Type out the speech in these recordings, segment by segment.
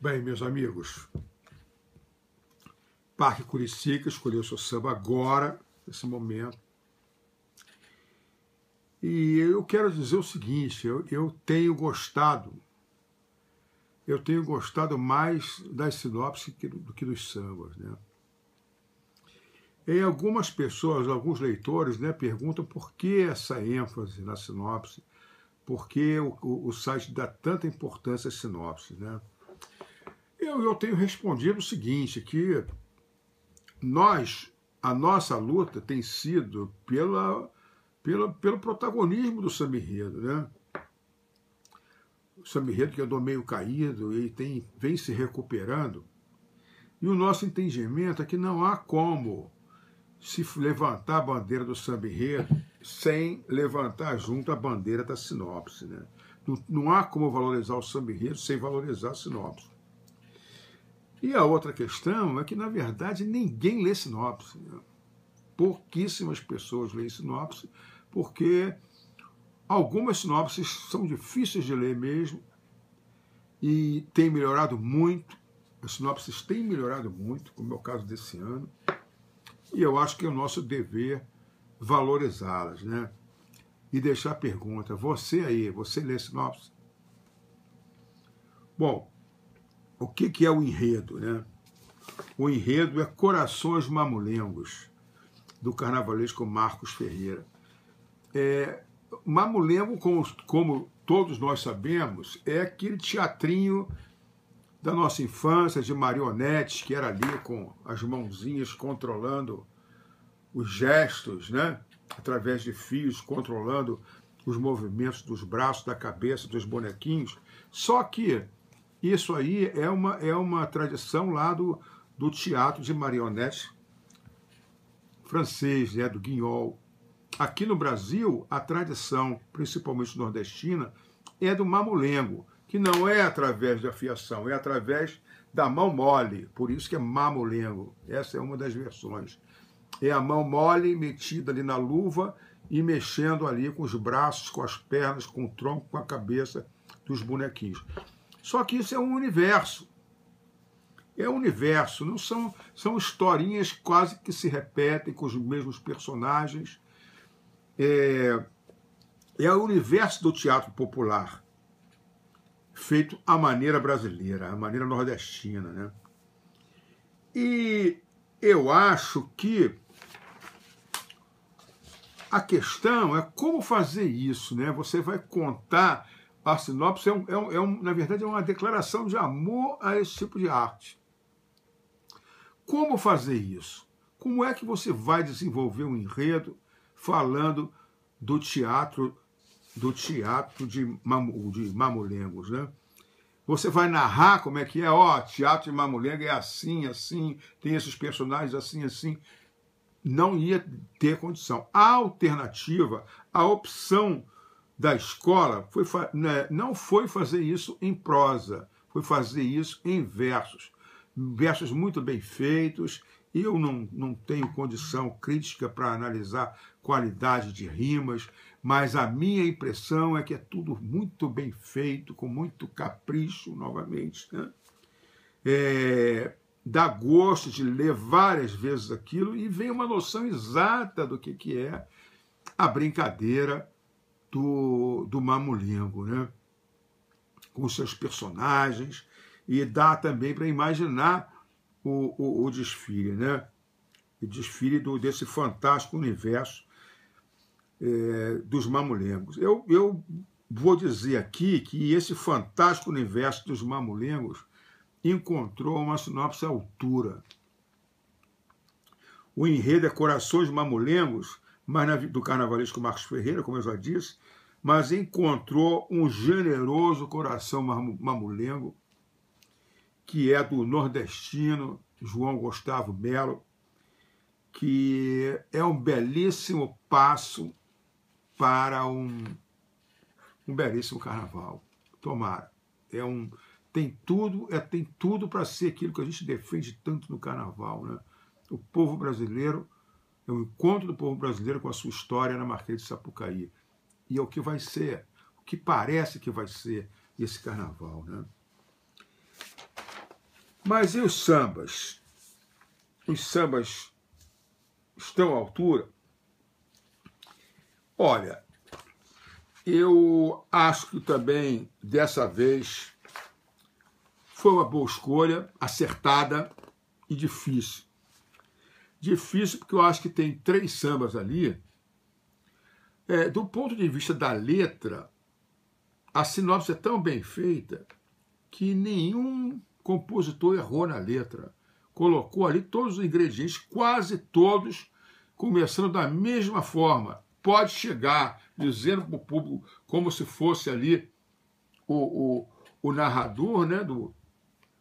Bem, meus amigos, Parque Curicica escolheu seu samba agora, nesse momento. E eu quero dizer o seguinte, eu, eu tenho gostado, eu tenho gostado mais das sinopses do que dos sambas, né? E algumas pessoas, alguns leitores, né, perguntam por que essa ênfase na sinopse, por que o, o, o site dá tanta importância às sinopses, né? Eu, eu tenho respondido o seguinte, que nós, a nossa luta tem sido pela, pela, pelo protagonismo do Samirredo, né? O Samirredo que andou meio caído, ele tem, vem se recuperando. E o nosso entendimento é que não há como se levantar a bandeira do Samirredo sem levantar junto a bandeira da sinopse, né? Não, não há como valorizar o Samirredo sem valorizar a sinopse. E a outra questão é que, na verdade, ninguém lê sinopse. Pouquíssimas pessoas leem sinopse, porque algumas sinopses são difíceis de ler mesmo e tem melhorado muito. As sinopses têm melhorado muito, como é o caso desse ano, e eu acho que é o nosso dever valorizá-las, né? E deixar a pergunta: você aí, você lê sinopse? Bom, o que, que é o enredo, né? O enredo é Corações Mamulengos, do carnavalesco Marcos Ferreira. É, mamulengo, como, como todos nós sabemos, é aquele teatrinho da nossa infância, de marionetes, que era ali com as mãozinhas controlando os gestos, né? através de fios, controlando os movimentos dos braços, da cabeça, dos bonequinhos. Só que isso aí é uma, é uma tradição lá do, do teatro de marionete francês, né, do Guignol. Aqui no Brasil, a tradição, principalmente nordestina, é do mamulengo, que não é através da fiação, é através da mão mole, por isso que é mamulengo. Essa é uma das versões. É a mão mole metida ali na luva e mexendo ali com os braços, com as pernas, com o tronco, com a cabeça dos bonequinhos. Só que isso é um universo. É um universo, não são, são historinhas quase que se repetem com os mesmos personagens. É, é o universo do teatro popular, feito à maneira brasileira, à maneira nordestina. Né? E eu acho que a questão é como fazer isso, né? Você vai contar a sinopse é, um, é, um, é um, na verdade, é uma declaração de amor a esse tipo de arte. Como fazer isso? Como é que você vai desenvolver um enredo falando do teatro do teatro de, mamu, de mamulengos, né? Você vai narrar como é que é, ó, teatro de mamulengo é assim, assim, tem esses personagens assim, assim. Não ia ter condição. A alternativa, a opção da escola foi né, não foi fazer isso em prosa, foi fazer isso em versos. Versos muito bem feitos. Eu não, não tenho condição crítica para analisar qualidade de rimas, mas a minha impressão é que é tudo muito bem feito, com muito capricho, novamente. Né? É, dá gosto de ler várias vezes aquilo e vem uma noção exata do que, que é a brincadeira do, do Mamulengo, né? com seus personagens, e dá também para imaginar o, o, o, desfile, né? o desfile do, desse fantástico universo é, dos mamulengos. Eu, eu vou dizer aqui que esse fantástico universo dos mamulengos encontrou uma sinopse à altura. O enredo é Corações Mamulengos mas na, do carnavalesco Marcos Ferreira, como eu já disse, mas encontrou um generoso coração mamulengo, que é do nordestino João Gustavo Melo, que é um belíssimo passo para um, um belíssimo carnaval. Tomara. É um, tem tudo, é, tem tudo para ser aquilo que a gente defende tanto no carnaval. Né? O povo brasileiro é o encontro do povo brasileiro com a sua história na Marquês de Sapucaí. E é o que vai ser, o que parece que vai ser esse carnaval. Né? Mas e os sambas? Os sambas estão à altura? Olha, eu acho que também dessa vez foi uma boa escolha, acertada e difícil difícil, porque eu acho que tem três sambas ali. É, do ponto de vista da letra, a sinopse é tão bem feita que nenhum compositor errou na letra. Colocou ali todos os ingredientes, quase todos, começando da mesma forma. Pode chegar dizendo para o público como se fosse ali o, o, o narrador, né, do,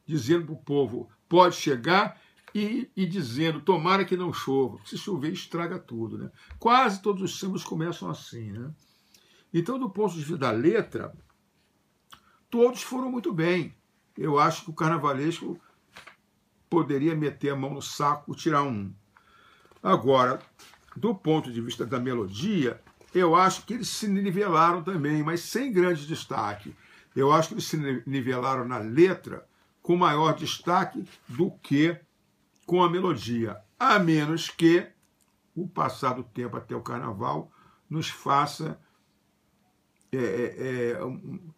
dizendo para o povo, pode chegar e, e dizendo: tomara que não chova, se chover estraga tudo. Né? Quase todos os símbolos começam assim. Né? Então, do ponto de vista da letra, todos foram muito bem. Eu acho que o carnavalesco poderia meter a mão no saco tirar um. Agora, do ponto de vista da melodia, eu acho que eles se nivelaram também, mas sem grande destaque. Eu acho que eles se nivelaram na letra com maior destaque do que com a melodia, a menos que o passar do tempo até o carnaval nos faça, é, é, é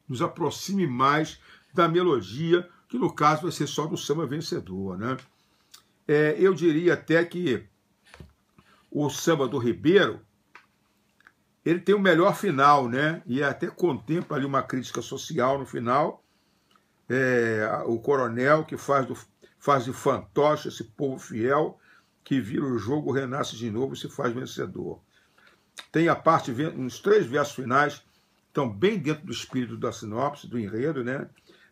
nos aproxime mais da melodia, que no caso vai ser só do samba vencedor. Né? É, eu diria até que o samba do Ribeiro ele tem o melhor final, né? E até contempla ali uma crítica social no final. É, o coronel que faz do, faz de fantoche esse povo fiel que vira o jogo, renasce de novo e se faz vencedor. Tem a parte, nos três versos finais, estão bem dentro do espírito da sinopse, do enredo, né?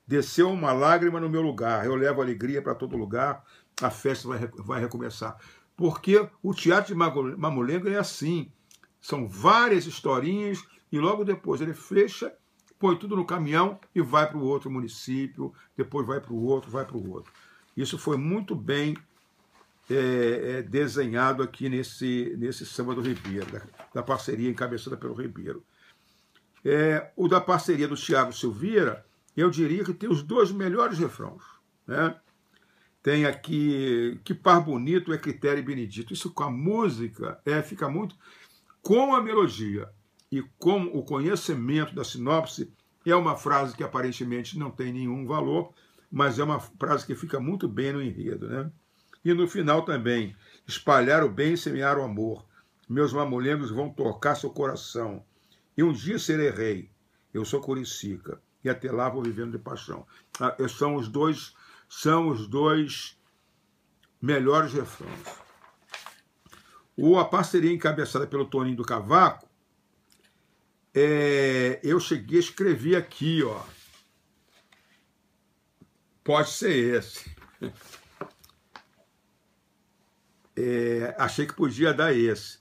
Desceu uma lágrima no meu lugar, eu levo alegria para todo lugar, a festa vai, vai recomeçar. Porque o teatro de Mamulengo é assim, são várias historinhas e logo depois ele fecha, põe tudo no caminhão e vai para o outro município, depois vai para o outro, vai para o outro. Isso foi muito bem é, é, desenhado aqui nesse, nesse samba do Ribeiro, da, da parceria encabeçada pelo Ribeiro. É, o da parceria do Tiago Silveira, eu diria que tem os dois melhores refrões. Né? Tem aqui Que Par Bonito é Critério e Benedito. Isso com a música é, fica muito. Com a melodia e com o conhecimento da sinopse, é uma frase que aparentemente não tem nenhum valor, mas é uma frase que fica muito bem no enredo, né? E no final também, espalhar o bem e semear o amor. Meus mamulengos vão tocar seu coração. E um dia serei rei. Eu sou Curicica. E até lá vou vivendo de paixão. Ah, são os dois, são os dois melhores refrões. Ou a parceria encabeçada pelo Toninho do Cavaco, é, eu cheguei a escrever aqui, ó. Pode ser esse. É, achei que podia dar esse.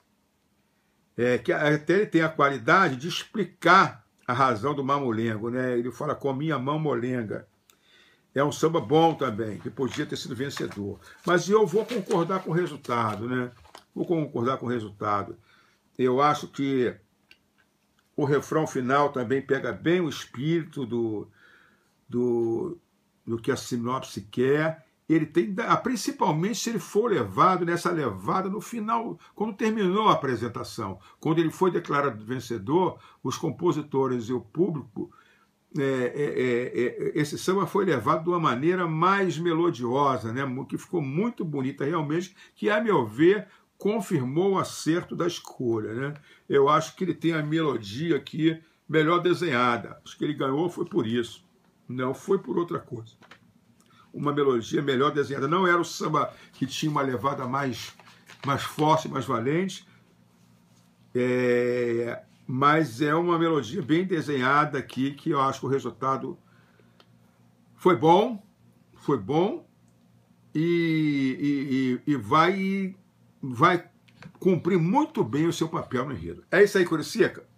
É, que até ele tem a qualidade de explicar a razão do mamulengo, né? Ele fala com minha mão molenga. É um samba bom também, que podia ter sido vencedor. Mas eu vou concordar com o resultado, né? Vou concordar com o resultado. Eu acho que o refrão final também pega bem o espírito do, do, do que a sinopse quer. Ele tem, ah, principalmente se ele for levado nessa levada no final, quando terminou a apresentação, quando ele foi declarado vencedor, os compositores e o público, é, é, é, é esse samba foi levado de uma maneira mais melodiosa, né? que ficou muito bonita realmente, que a meu ver confirmou o acerto da escolha. Né? Eu acho que ele tem a melodia aqui melhor desenhada. Acho que ele ganhou foi por isso. Não foi por outra coisa. Uma melodia melhor desenhada. Não era o samba que tinha uma levada mais, mais forte, mais valente. É, mas é uma melodia bem desenhada aqui que eu acho que o resultado foi bom, foi bom e, e, e, vai vai cumprir muito bem o seu papel no enredo. É isso aí, Curicica.